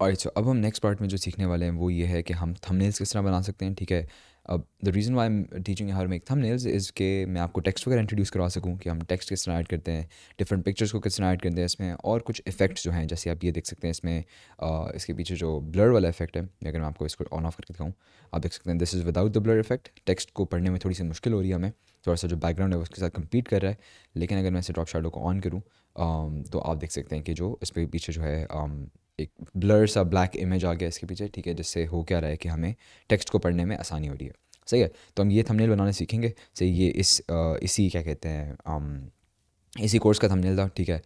और अब हम नेक्स्ट पार्ट में जो सीखने वाले हैं वो ये है कि हम थंबनेल्स किस तरह बना सकते हैं ठीक है अब the reason why I'm teaching her make thumbnails is के मैं आपको टेक्स्ट वगैरह इंट्रोड्यूस करवा सकूँ कि हम टेक्स्ट किस तरह ऐड करते हैं डिफरेंट पिक्चर्स को किस तरह ऐड करते हैं इसमें और कुछ इफेक्ट्स जो हैं जैसे आप ये देख सकते हैं इसमें आ, इसके पीछे जो ब्लर वाला इफेक्ट है अगर मैं आपको इसको ऑन ऑफ करके दिखाऊँ आप देख सकते हैं this is without the blur effect text को पढ़ने में थोड़ी सी मुश्किल हो रही है हमें थोड़ा सा जो बैकग्राउंड है उसके साथ कम्पीट कर रहा है लेकिन अगर मैं इसे ड्रॉप शाडो को ऑन करूँ तो आप देख सकते हैं कि जो इसके पीछे जो है एक ब्लर सा ब्लैक इमेज आ गया इसके पीछे ठीक है जिससे हो क्या रहा है कि हमें टेक्स्ट को पढ़ने में आसानी हो रही है सही है तो हम ये थंबनेल बनाना सीखेंगे सही ये इस आ, इसी क्या कहते हैं इसी कोर्स का थंबनेल था ठीक है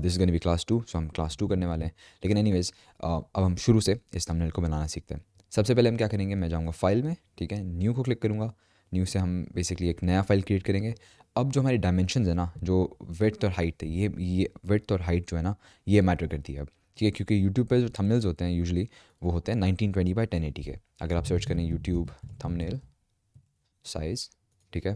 this is gonna be class two so हम क्लास टू करने वाले हैं लेकिन एनी अब हम शुरू से इस थंबनेल को बनाना सीखते हैं सबसे पहले हम क्या करेंगे मैं जाऊँगा फाइल में ठीक है न्यू को क्लिक करूँगा न्यू से हम बेसिकली एक नया फाइल क्रिएट करेंगे अब जो हमारी डायमेंशन है ना जो वेथ और हाइट है ये ये वेथ और हाइट जो है ना ये मैटर करती है अब ठीक है क्योंकि यूट्यूब पर जो थमनेल्स होते हैं यूजली वो होते हैं nineteen twenty by ten eighty के अगर आप सर्च करें यूट्यूब थमनेल साइज़ ठीक है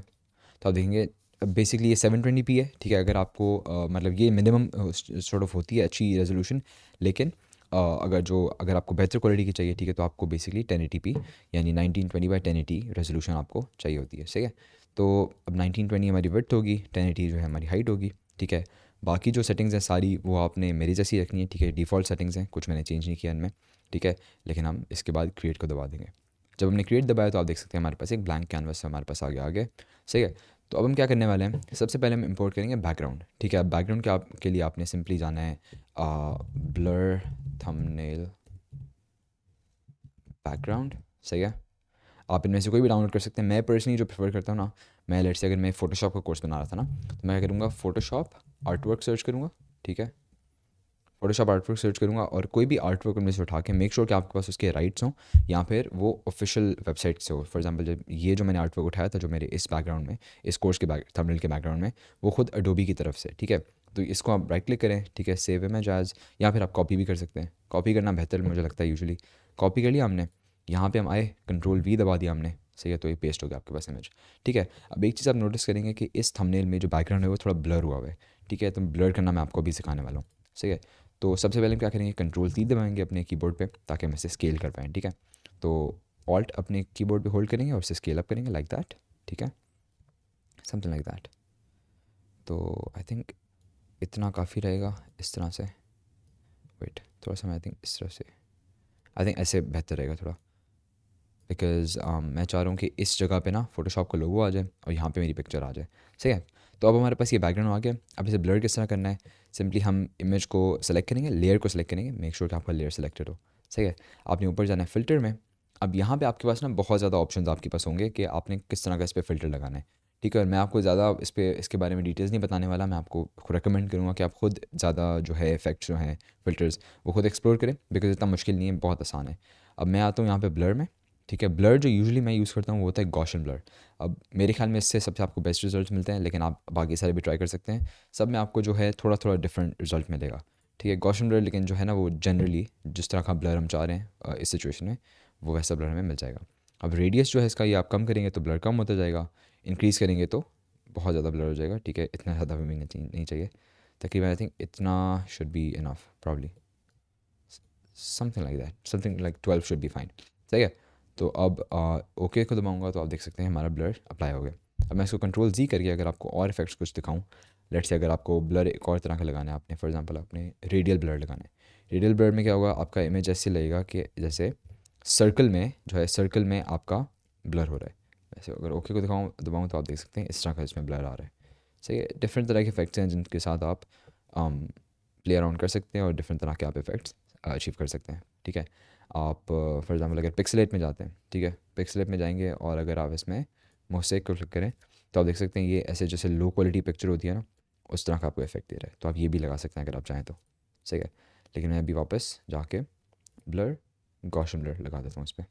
तो आप देखेंगे बेसिकली ये सेवन ट्वेंटी पी है ठीक है अगर आपको आ, मतलब ये मिनिमम सॉर्ट ऑफ होती है अच्छी रेजोल्यूशन लेकिन आ, अगर जो अगर आपको बेहतर क्वालिटी की चाहिए ठीक है तो आपको बेसिकली टेन एटी पी यानी nineteen twenty by ten eighty resolution आपको चाहिए होती है ठीक है तो अब नाइनटीन ट्वेंटी हमारी वर्थ होगी टेन एटी जो है हमारी हाइट होगी ठीक है बाकी जो सेटिंग्स हैं सारी वो आपने मेरी जैसी रखनी है ठीक है डिफ़ॉल्ट सेटिंग्स हैं कुछ मैंने चेंज नहीं किया इनमें ठीक है लेकिन हम इसके बाद क्रिएट को दबा देंगे जब हमने क्रिएट दबाया तो आप देख सकते हैं हमारे पास एक ब्लैंक कैनवस हमारे पास आगे आगे ठीक है तो अब हम क्या करने वाले हैं सबसे पहले हम इम्पोर्ट करेंगे बैकग्राउंड ठीक है बैकग्राउंड के आपके लिए आपने सिंपली जाना है ब्लर थमनेल बैकग्राउंड सही है आप इनमें से कोई भी डाउनलोड कर सकते हैं मैं पर्सनली जो प्रेफर करता हूँ ना मैं लेट से अगर मैं फोटोशॉप का कोर्स बना रहा था ना तो मैं क्या करूँगा फोटोशॉप आर्टवर्क सर्च करूँगा ठीक है फोटोशॉप आर्टवर्क सर्च करूँगा और कोई भी आर्टवर्क उनमें से उठा के मेक श्योर sure कि आपके पास उसके राइट्स हों या फिर वो ऑफिशियल वेबसाइट से हो फॉर एग्जांपल जब ये जो मैंने आर्टवर्क उठाया था जो मेरे इस बैकग्राउंड में इस कोर्स के बैक थंबनेल के बैकग्राउंड में वो खुद अडोबी की तरफ से ठीक है तो इसको आप राइट क्लिक करें ठीक है सेव मैं जायज़ या फिर आप कॉपी भी कर सकते हैं कॉपी करना बेहतर मुझे लगता है यूजली कॉपी कर लिया हमने यहाँ पे हम आए कंट्रोल वी दबा दिया हमने सही है तो ये पेस्ट हो गया आपके पास इमेज ठीक है अब एक चीज़ आप नोटिस करेंगे कि इस थंबनेल में जो बैकग्राउंड है वो थोड़ा ब्लर हुआ हुआ है ठीक है तो ब्लर करना मैं आपको अभी सिखाने वाला हूँ सही है तो सबसे पहले हम क्या करेंगे कंट्रोल सी दबाएंगे अपने कीबोर्ड पे ताकि हम इसे स्केल कर पाएँ ठीक है तो ऑल्ट अपने कीबोर्ड पे होल्ड करेंगे और इसे स्केल अप करेंगे लाइक दैट ठीक है समथिंग लाइक दैट तो आई थिंक इतना काफ़ी रहेगा इस तरह से वेट थोड़ा सा मैं आई थिंक इस तरह से आई थिंक ऐसे बेहतर रहेगा थोड़ा बिकॉज um, मैं चाह रहा हूँ कि इस जगह पे ना फोटोशॉप का लोगो आ जाए और यहाँ पे मेरी पिक्चर आ जाए ठीक है तो अब हमारे पास ये बैकग्राउंड आ गया अब इसे ब्लर किस तरह करना है सिंपली हम इमेज को सेलेक्ट करेंगे लेयर को सेलेक्ट करेंगे मेक श्योर sure कि आपका लेयर सेलेक्टेड हो ठीक है आपने ऊपर जाना है फिल्टर में अब यहाँ पर आपके पास ना बहुत ज़्यादा ऑप्शन आपके पास होंगे कि आपने किस तरह का इस पर फिल्टर लगाना है ठीक है और मैं आपको ज़्यादा इस पर इसके बारे में डिटेल्स नहीं बताने वाला मैं आपको रिकमेंड करूँगा कि आप खुद ज़्यादा जो है इफेक्ट्स जो हैं फिल्टर्स वो खुद एक्सप्लोर करें बिकॉज इतना मुश्किल नहीं है बहुत आसान है अब मैं आता हूँ यहाँ पर ब्लर में ठीक है ब्लर जो यूजली मैं यूज़ करता हूँ वो होता है गौशन ब्लर अब मेरे ख्याल में इससे सबसे आपको बेस्ट रिजल्ट मिलते हैं लेकिन आप बाकी सारे भी ट्राई कर सकते हैं सब में आपको जो है थोड़ा थोड़ा डिफरेंट रिजल्ट मिलेगा ठीक है गौशन ब्लर लेकिन जो है ना वो जनरली जिस तरह का ब्लर हम चाह रहे हैं इस सिचुएशन में वो वैसा ब्लर हमें मिल जाएगा अब रेडियस जो है इसका ये आप कम करेंगे तो ब्लर कम होता जाएगा इंक्रीज़ करेंगे तो बहुत ज़्यादा ब्लर हो जाएगा ठीक है इतना ज़्यादा भी नहीं चाहिए तकरीबन आई थिंक इतना should be enough probably something like that something like twelve should be fine ठीक है तो अब ओके को दबाऊंगा तो आप देख सकते हैं हमारा ब्लर अप्लाई हो गया अब मैं इसको कंट्रोल जी करके अगर आपको और इफेक्ट्स कुछ दिखाऊँ लेट से अगर आपको ब्लर एक और तरह का लगाना है आपने फॉर एग्जांपल आपने रेडियल ब्लर लगाना है रेडियल ब्लर में क्या होगा आपका इमेज ऐसे लगेगा कि जैसे सर्कल में जो है सर्कल में आपका ब्लर हो रहा है वैसे अगर ओके को दिखाऊँ दबाऊँ तो आप देख सकते हैं इस तरह का इसमें ब्लर आ रहा है सही है डिफरेंट तरह के इफेक्ट्स हैं जिनके साथ आप प्ले um, अराउंड कर सकते हैं और डिफरेंट तरह के आप इफेक्ट्स अचीव uh, कर सकते हैं ठीक है आप फॉर uh, एग्जांपल अगर पिक्सलेट में जाते हैं ठीक है पिक्सलेट में जाएंगे और अगर आप इसमें मोसेक को क्लिक करें तो आप देख सकते हैं ये ऐसे जैसे लो क्वालिटी पिक्चर होती है ना उस तरह का आपको इफेक्ट दे रहा है तो आप ये भी लगा सकते हैं अगर आप चाहें तो ठीक है लेकिन मैं अभी वापस जाके ब्लर गॉशन ब्लर लगा देता हूँ इस पर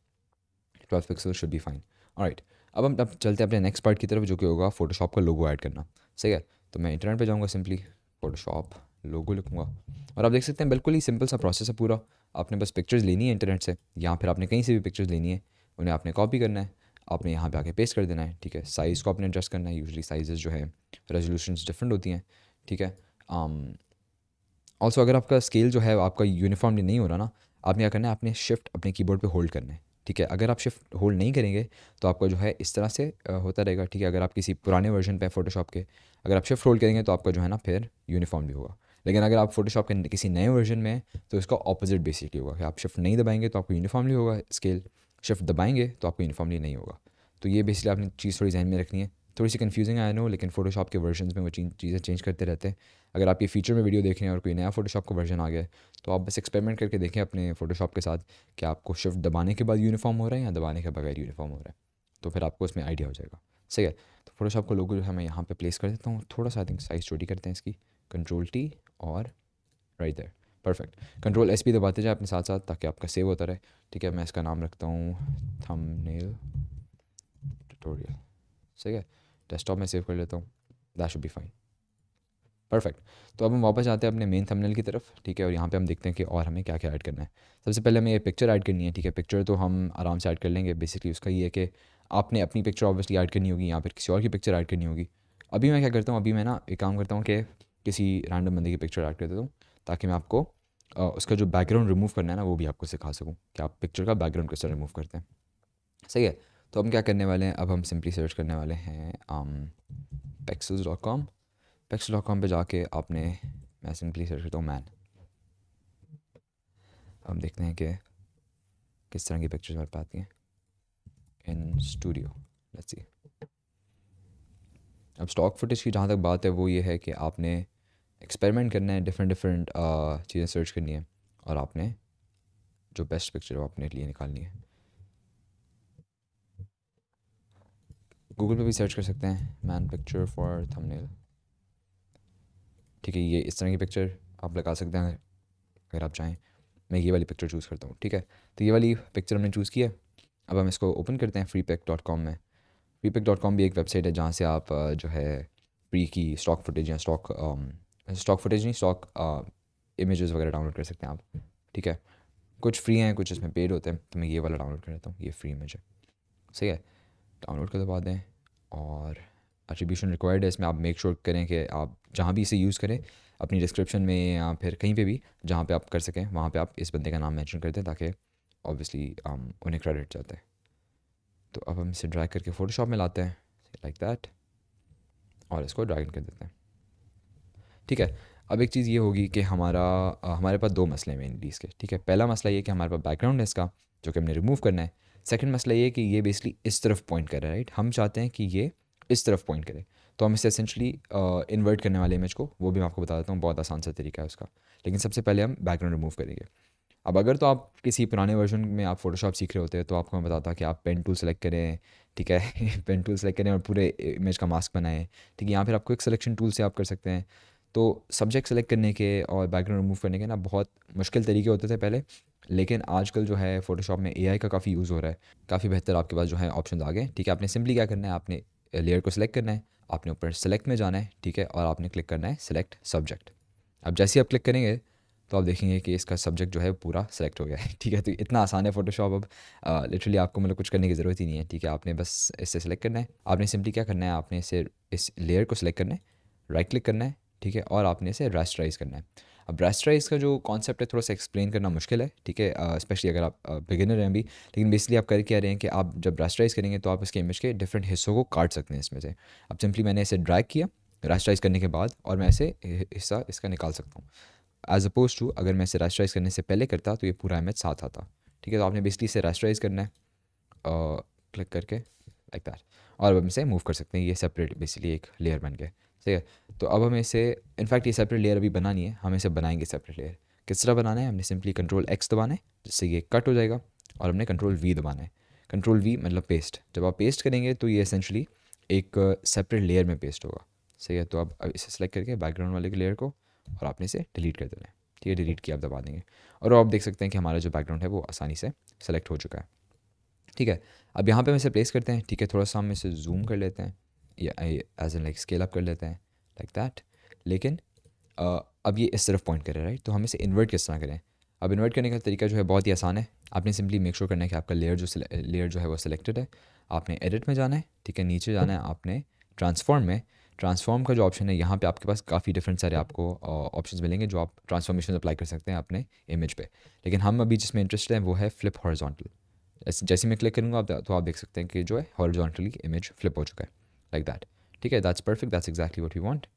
twelve pixel should be fine right अब हम अब चलते हैं अपने नेक्स्ट पार्ट की तरफ जो कि होगा फोटोशॉप का लोगो ऐड करना ठीक है तो मैं इंटरनेट पे जाऊँगा सिंपली फोटोशॉप लोगो लिखूँगा और आप देख सकते हैं बिल्कुल ही सिंपल सा प्रोसेस है पूरा आपने बस पिक्चर्स लेनी है इंटरनेट से या फिर आपने कहीं से भी पिक्चर्स लेनी है उन्हें आपने कॉपी करना है आपने यहाँ पे आके पेस्ट कर देना है ठीक है साइज़ को आपने एडजस्ट करना है यूजली साइजेस जो है रेजोल्यूशन डिफरेंट होती हैं ठीक है ऑल्सो um, अगर आपका स्केल जो है आपका यूनिफॉर्मली नहीं हो रहा ना आपने क्या करना है आपने शिफ्ट अपने कीबोर्ड पे होल्ड करना है ठीक है अगर आप शिफ्ट होल्ड नहीं करेंगे तो आपका जो है इस तरह से होता रहेगा ठीक है अगर आप किसी पुराने वर्जन पे फोटोशॉप के अगर आप शिफ्ट होल्ड करेंगे तो आपका जो है ना फिर यूनिफॉर्म भी होगा लेकिन अगर आप फोटोशॉप के किसी नए वर्जन में तो इसका ऑपोजिट बेसिकली होगा कि आप शिफ्ट नहीं दबाएंगे तो आपको यूनिफॉर्मली होगा स्केल शिफ्ट दबाएंगे तो आपको यूनिफॉर्मली नहीं होगा तो ये बेसिकली आपने चीज़ थोड़ी जहन में रखनी है थोड़ी सी कन्फ्यूजिंग आया नो लेकिन फोटोशॉप के वर्जन में वो चीज़ें चेंज करते रहते हैं अगर आप ये फीचर में वीडियो देख रहे हैं और कोई नया फोटोशॉप का वर्जन आ गया तो आप बस एक्सपेरिमेंट करके देखें अपने फोटोशॉप के साथ कि आपको शिफ्ट दबाने के बाद यूनिफॉर्म हो रहा है या दबाने के बगैर यूनिफॉर्म हो रहा है तो फिर आपको उसमें आइडिया हो जाएगा सही है तो फोटोशॉप को लोगों जो है मैं यहाँ पर प्लेस कर देता हूँ थोड़ा सा आई थिंक साइज़ छोटी करते हैं इसकी कंट्रोल टी और right there perfect control S भी दबाते जाए अपने साथ साथ ताकि आपका सेव होता रहे ठीक है मैं इसका नाम रखता हूँ थंबनेल ट्यूटोरियल ठीक है डेस्कटॉप में सेव कर लेता हूँ that should be fine perfect तो अब हम वापस आते हैं अपने मेन थंबनेल की तरफ ठीक है और यहाँ पे हम देखते हैं कि और हमें क्या क्या ऐड करना है सबसे पहले हमें ये पिक्चर ऐड करनी है ठीक है पिक्चर तो हम आराम से ऐड कर लेंगे बेसिकली उसका ये है कि आपने अपनी पिक्चर ऑब्वियसली ऐड करनी होगी यहाँ पर किसी और की पिक्चर ऐड करनी होगी अभी मैं क्या करता हूँ अभी मैं ना एक काम करता हूँ कि किसी रैंडम बंदे की पिक्चर ऐड कर देता हूँ ताकि मैं आपको उसका जो बैकग्राउंड रिमूव करना है ना वो भी आपको सिखा सकूँ कि आप पिक्चर का बैकग्राउंड कैसे रिमूव करते हैं सही है तो हम क्या करने वाले हैं अब हम सिंपली सर्च करने वाले हैं Pexels dot com Pexel dot com पर जाके आपने मैं सिंपली सर्च करता हूँ मैन हम देखते हैं कि किस तरह की पिक्चर्स मेरे पाती आती हैं इन स्टूडियो लेट्स सी अब स्टॉक फुटेज की जहाँ तक बात है वो ये है कि आपने एक्सपेरिमेंट करना है डिफरेंट डिफरेंट चीज़ें सर्च करनी है और आपने जो बेस्ट पिक्चर है वो अपने लिए निकालनी है गूगल पे भी सर्च कर सकते हैं मैन पिक्चर फॉर थंबनेल ठीक है ये इस तरह की पिक्चर आप लगा सकते हैं अगर आप चाहें मैं ये वाली पिक्चर चूज़ करता हूँ ठीक है तो ये वाली पिक्चर हमने चूज़ की है अब हम इसको ओपन करते हैं फ्री पैक डॉट कॉम में फ्री पैक डॉट कॉम भी एक वेबसाइट है जहाँ से आप uh, जो है फ्री की स्टॉक फुटेज या स्टॉक स्टॉक फुटेज नहीं स्टॉक इमेजेस uh, वगैरह डाउनलोड कर सकते हैं आप ठीक है कुछ फ्री हैं कुछ इसमें पेड होते हैं तो मैं ये वाला डाउनलोड कर लेता हूँ ये फ्री इमेज है सही है डाउनलोड कर दबा दें और एट्रीब्यूशन रिक्वायर्ड है इसमें आप मेक श्योर sure करें कि आप जहाँ भी इसे यूज़ करें अपनी डिस्क्रिप्शन में या फिर कहीं पे भी जहाँ पे आप कर सकें वहाँ पे आप इस बंदे का नाम मेंशन कर दें ताकि ऑब्वियसली um, उन्हें क्रेडिट जाते हैं तो अब हम इसे ड्रैग करके फ़ोटोशॉप में लाते हैं लाइक दैट और इसको ड्रैग कर देते हैं ठीक है अब एक चीज़ ये होगी कि हमारा हमारे पास दो मसले हैं मेनली इसके ठीक है पहला मसला ये कि हमारे पास बैकग्राउंड है इसका जो कि हमने रिमूव करना है सेकंड मसला ये कि ये बेसिकली इस तरफ पॉइंट कर रहा है राइट हम चाहते हैं कि ये इस तरफ पॉइंट करे तो हम इसे एसेंशली इन्वर्ट करने वाले इमेज को वो भी मैं आपको बता देता हूँ बहुत आसान सा तरीका है उसका लेकिन सबसे पहले हम बैकग्राउंड रिमूव करेंगे अब अगर तो आप किसी पुराने वर्जन में आप फोटोशॉप सीख रहे होते हैं तो आपको मैं बताता कि आप पेन टूल सेलेक्ट करें ठीक है पेन टूल सेलेक्ट करें और पूरे इमेज का मास्क बनाएं ठीक है या फिर आपको एक सिलेक्शन टूल से आप कर सकते हैं तो सब्जेक्ट सेलेक्ट करने के और बैकग्राउंड रिमूव करने के ना बहुत मुश्किल तरीके होते थे पहले लेकिन आजकल जो है फोटोशॉप में ए का काफ़ी यूज़ हो रहा है काफ़ी बेहतर आपके पास जो है ऑप्शन आ गए ठीक है आपने सिंपली क्या करना है आपने लेयर uh, को सिलेक्ट करना है आपने ऊपर सेलेक्ट में जाना है ठीक है और आपने क्लिक करना है सिलेक्ट सब्जेक्ट अब जैसे ही आप क्लिक करेंगे तो आप देखेंगे कि इसका सब्जेक्ट जो है पूरा सेलेक्ट हो गया है ठीक है तो इतना आसान है फोटोशॉप अब लिटरली आपको मतलब कुछ करने की ज़रूरत ही नहीं है ठीक है आपने बस इससे सेलेक्ट करना है आपने सिंपली क्या करना है आपने इसे इस लेयर को सिलेक्ट करना है राइट क्लिक करना है ठीक है और आपने इसे रेस्टराइज़ करना है अब रेस्टराइज़ का जो कॉन्सेप्ट है थोड़ा सा एक्सप्लेन करना मुश्किल है ठीक है स्पेशली अगर आप बिगिनर हैं अभी लेकिन बेसिकली आप कर क्या रहे हैं कि आप जब रेस्टराइज़ करेंगे तो आप इसके इमेज के डिफरेंट हिस्सों को काट सकते हैं इसमें से अब सिंपली मैंने इसे ड्रैग किया रेस्टराइज़ करने के बाद और मैं इसे हिस्सा इसका निकाल सकता हूँ एज अपोज टू अगर मैं इसे रेस्टराइज करने से पहले करता तो ये पूरा इमेज साथ आता ठीक है तो आपने बेसिकली इसे रेस्टराइज़ करना है क्लिक करके लाइक दैट और अब हम इसे मूव कर सकते हैं ये सेपरेट बेसिकली एक लेयर बन गए ठीक है तो अब हमें इसे इनफैक्ट ये सेपरेट लेयर अभी बनानी है हम इसे बनाएंगे सेपरेट लेयर किस तरह बनाना है हमने सिंपली कंट्रोल एक्स दबाना है जिससे ये कट हो जाएगा और हमने कंट्रोल वी दबाना है कंट्रोल वी मतलब पेस्ट जब आप पेस्ट करेंगे तो ये असेंशली एक सेपरेट uh, लेयर में पेस्ट होगा सही है तो आप इसे सेलेक्ट करके बैकग्राउंड वाले लेयर को और आपने इसे डिलीट कर देना है ठीक है डिलीट किया आप दबा देंगे और आप देख सकते हैं कि हमारा जो बैकग्राउंड है वो आसानी से सेलेक्ट हो चुका है ठीक है अब यहाँ पे हम इसे प्लेस करते हैं ठीक है थोड़ा सा हम इसे जूम कर लेते हैं या as an like scale up कर लेते हैं लाइक like दैट लेकिन uh, अब ये इस तरफ पॉइंट करें राइट तो हम इसे इन्वर्ट किस तरह करें अब इन्वर्ट करने का तरीका जो है बहुत ही आसान है आपने सिंपली मेक श्योर करना है कि आपका लेयर जो लेयर जो है वो सिलेक्टेड है आपने एडिट में जाना है ठीक है नीचे जाना है आपने ट्रांसफॉर्म में ट्रांसफॉर्म का जो ऑप्शन है यहाँ पे आपके पास काफ़ी डिफरेंट सारे आपको ऑप्शंस मिलेंगे जो आप ट्रांसफॉर्मेशन अप्लाई कर सकते हैं अपने इमेज पे लेकिन हम अभी जिसमें इंटरेस्टेड हैं वो है फ्लिप हॉर्जोंटल ऐसे जैसे मैं क्लिक करूँगा आप तो आप देख सकते हैं कि जो है हॉरिजॉन्टली इमेज फ्लिप हो चुका है लाइक दैट ठीक है that's perfect that's exactly what you want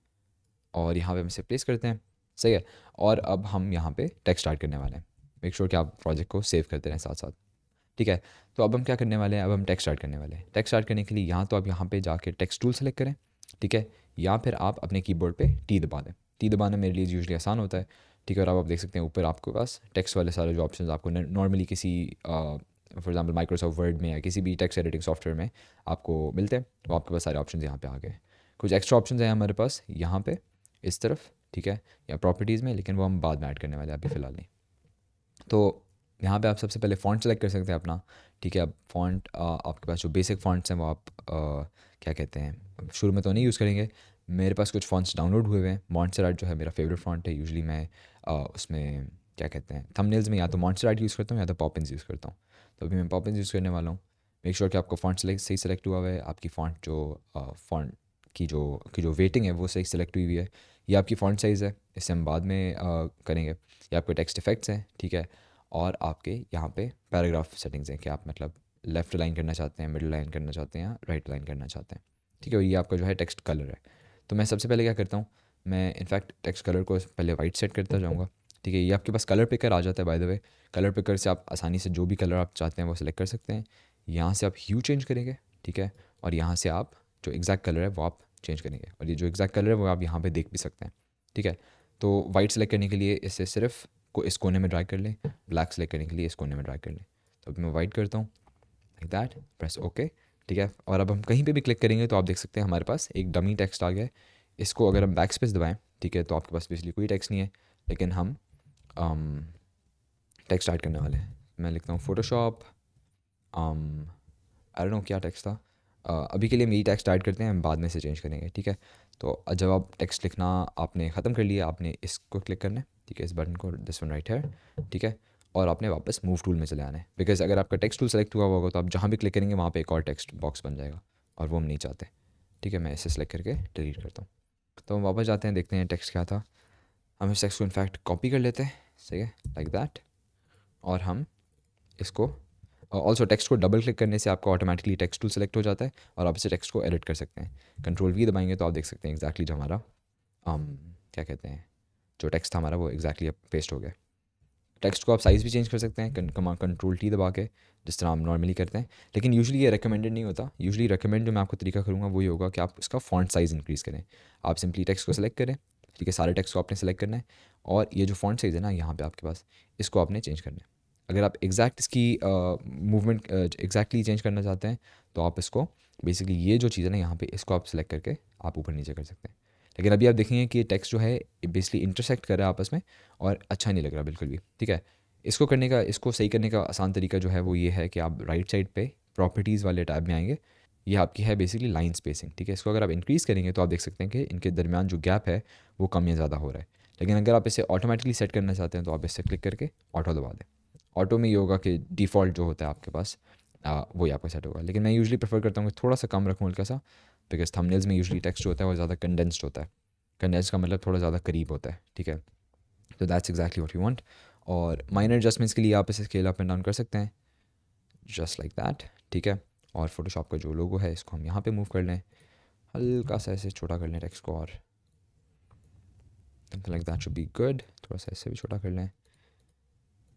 और यहाँ पर हम इसे प्लेस करते हैं सही है और अब हम यहाँ पे टेक्स स्टार्ट करने वाले हैं मेक श्योर sure कि आप प्रोजेक्ट को सेव करते रहें साथ साथ ठीक है तो अब हम क्या करने वाले हैं अब हम टेक्स स्टार्ट करने वाले हैं टेक्स स्टार्ट करने के लिए यहाँ तो आप यहाँ पे जाके टेक्स टूल सेलेक्ट करें ठीक है या फिर आप अपने कीबोर्ड पे टी दबा दें टी दबाना मेरे लिए यूजली आसान होता है ठीक है और अब आप देख सकते हैं ऊपर आपके पास टेक्स्ट वाले सारे जो ऑप्शन आपको नॉर्मली किसी फॉर एग्जाम्पल माइक्रोसॉफ्ट वर्ड में या किसी भी टेक्स्ट एडिटिंग सॉफ्टवेयर में आपको मिलते हैं तो आपके पास सारे ऑप्शन यहाँ पे आ गए कुछ एक्स्ट्रा ऑप्शन हैं हमारे पास यहाँ पे इस तरफ ठीक है या प्रॉपर्टीज़ में लेकिन वो हम बाद में ऐड करने वाले हैं अभी फ़िलहाल नहीं तो यहाँ पे आप सबसे पहले फॉन्ट सेलेक्ट कर सकते हैं अपना ठीक है अब फॉन्ट आपके पास जो बेसिक फॉन्ट्स हैं वो आप आ, क्या कहते हैं शुरू में तो नहीं यूज़ करेंगे मेरे पास कुछ फॉन्ट्स डाउनलोड हुए हुए हैं मॉन्सराट जो है मेरा फेवरेट फॉन्ट है यूजली मैं आ, उसमें क्या कहते हैं थंबनेल्स में या तो मॉन्सराट यूज़ करता हूँ या तो पॉपिन्स यूज़ करता हूँ तो अभी मैं पॉपिंग यूज़ करने वाला हूँ मेक श्योर कि आपका फॉन्ट सेलेक्ट सही सेलेक्ट हुआ है आपकी फॉन्ट जो फॉन्ट की जो की जो वेटिंग है वो सही सेलेक्ट हुई हुई है ये आपकी फॉन्ट साइज़ है इसे हम बाद में आ, करेंगे ये आपके टेक्स्ट इफेक्ट्स हैं ठीक है और आपके यहाँ पे पैराग्राफ सेटिंग्स हैं कि आप मतलब लेफ़्ट लाइन करना चाहते हैं मिडिल लाइन करना चाहते हैं या राइट लाइन करना चाहते हैं ठीक है और ये आपका जो है टेक्स्ट कलर है तो मैं सबसे पहले क्या करता हूँ मैं इनफैक्ट टेक्स्ट कलर को पहले वाइट सेट करता जाऊँगा ठीक है ये आपके पास कलर पिकर आ जाता है by the way colour picker से आप आसानी से जो भी कलर आप चाहते हैं वो सिलेक्ट कर सकते हैं यहाँ से आप ह्यू चेंज करेंगे ठीक है और यहाँ से आप जो एग्जैक्ट कलर है वो आप चेंज करेंगे और ये जो एग्जैक्ट कलर है वो आप यहाँ पर देख भी सकते हैं ठीक है तो वाइट सेलेक्ट करने के लिए इसे सिर्फ को इस कोने में ड्राई कर लें ब्लैक सेलेक्ट करने के लिए इस कोने में ड्राई कर लें तो अभी मैं वाइट करता हूँ लाइक दैट प्रेस ओके ठीक है और अब हम कहीं पे भी क्लिक करेंगे तो आप देख सकते हैं हमारे पास एक डमी टेक्स्ट आ गया है इसको अगर हम बैक स्पेस दबाएँ ठीक है तो आपके पास बेसिकली कोई टेक्स्ट नहीं है लेकिन हम टेक्स्ट um, ऐड करने वाले हैं मैं लिखता हूँ फोटोशॉप आई डोंट नो क्या टेक्स्ट था uh, अभी के लिए हम यही टेक्स्ट ऐड करते हैं हम बाद में से चेंज करेंगे ठीक है तो जब आप टेक्स्ट लिखना आपने ख़त्म कर लिया आपने इसको क्लिक करना है ठीक है इस बटन को दिस वन राइट है ठीक है और आपने वापस मूव टूल में चले आना है बिकॉज अगर आपका टेक्स्ट टूल सेलेक्ट हुआ होगा तो आप जहाँ भी क्लिक करेंगे वहाँ पे एक और टेक्स्ट बॉक्स बन जाएगा और वो हम नहीं चाहते ठीक है मैं इसे सेलेक्ट करके डिलीट करता हूँ तो हम वापस जाते हैं देखते हैं टेक्स्ट क्या था हम इस टेक्स को इनफैक्ट कॉपी कर लेते हैं ठीक है लाइक दैट और हम इसको ऑल्सो टेक्स्ट को डबल क्लिक करने से आपका ऑटोमेटिकली टेक्स्ट टूल सेलेक्ट हो जाता है और आप इसे टेक्स्ट को एडिट कर सकते हैं कंट्रोल वी दबाएंगे तो आप देख सकते हैं एग्जैक्टली जो हमारा um, क्या कहते हैं जो टेक्स्ट था हमारा वो एग्जैक्टली अब पेस्ट हो गया टेक्स्ट को आप साइज़ भी चेंज कर सकते हैं कंट्रोल टी दबा के जिस तरह हम नॉर्मली करते हैं लेकिन यूजली ये रिकमेंडेड नहीं होता यूजली रिकमेंड जो मैं आपको तरीका करूँगा वही होगा कि आप इसका फॉन्ट साइज़ इंक्रीज़ करें आप सिंपली टेक्स्ट को सेलेक्ट करें ठीक है सारे टेक्स्ट को आपने सेलेक्ट करना है और ये जो फॉन्ट साइज़ है ना यहाँ पे आपके पास इसको आपने चेंज करना है अगर आप एग्जैक्ट इसकी मूवमेंट एग्जैक्टली चेंज करना चाहते हैं तो आप इसको बेसिकली ये जो चीज़ है ना यहाँ पे इसको आप सेलेक्ट करके आप ऊपर नीचे कर सकते हैं लेकिन अभी आप देखेंगे कि टेक्स्ट जो है बेसिकली इंटरसेक्ट कर रहा है आपस में और अच्छा नहीं लग रहा बिल्कुल भी ठीक है इसको करने का इसको सही करने का आसान तरीका जो है वो ये है कि आप राइट साइड पर प्रॉपर्टीज़ वाले टैब में आएंगे ये आपकी है बेसिकली लाइन स्पेसिंग ठीक है इसको अगर आप इंक्रीज़ करेंगे तो आप देख सकते हैं कि इनके दरमियान जो गैप है वो कम या ज़्यादा हो रहा है लेकिन अगर आप इसे ऑटोमेटिकली सेट करना चाहते हैं तो आप इससे क्लिक करके ऑटो दबा दें ऑटो में ये होगा कि डिफ़ॉल्ट जो होता है आपके पास वो ही आपका सेट होगा लेकिन मैं यूजली प्रेफर करता हूँ कि थोड़ा सा कम रखूँ हल्का सा बिकॉज थमनेल्स में यूजली टेक्स्ट होता है वो ज़्यादा कंडेंस्ड होता है कंडेंस का मतलब थोड़ा ज़्यादा करीब होता है ठीक है तो that's exactly what you want और माइनर एडजस्टमेंट्स के लिए आप इसे स्केल अप एंड डाउन कर सकते हैं जस्ट लाइक दैट ठीक है और फ़ोटोशॉप का जो लोगो है इसको हम यहाँ पे मूव कर लें हल्का सा ऐसे छोटा कर लें टेक्स्ट को और like that should be good थोड़ा सा ऐसे भी छोटा कर लें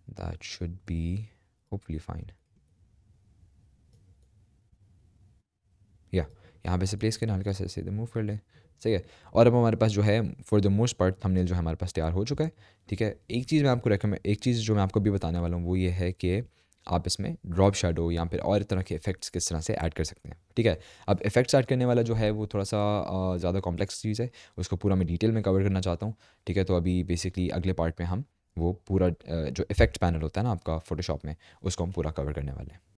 that should be hopefully fine या यहाँ पे से प्लेस करें हल्का सा ऐसे मूव कर लें सही है और अब हमारे पास जो है for the most part thumbnail जो है हमारे पास तैयार हो चुका है ठीक है एक चीज़ मैं आपको रेकमेंड एक चीज़ जो मैं आपको भी बताने वाला हूँ वो ये है कि आप इसमें ड्रॉप शेडो या फिर और तरह के इफेक्ट्स किस तरह से ऐड कर सकते हैं ठीक है अब इफेक्ट्स ऐड करने वाला जो है वो थोड़ा सा ज़्यादा कॉम्प्लेक्स चीज़ है उसको पूरा मैं डिटेल में कवर करना चाहता हूँ ठीक है तो अभी बेसिकली अगले पार्ट में हम वो पूरा जो इफेक्ट पैनल होता है ना आपका फोटोशॉप में उसको हम पूरा कवर करने वाले हैं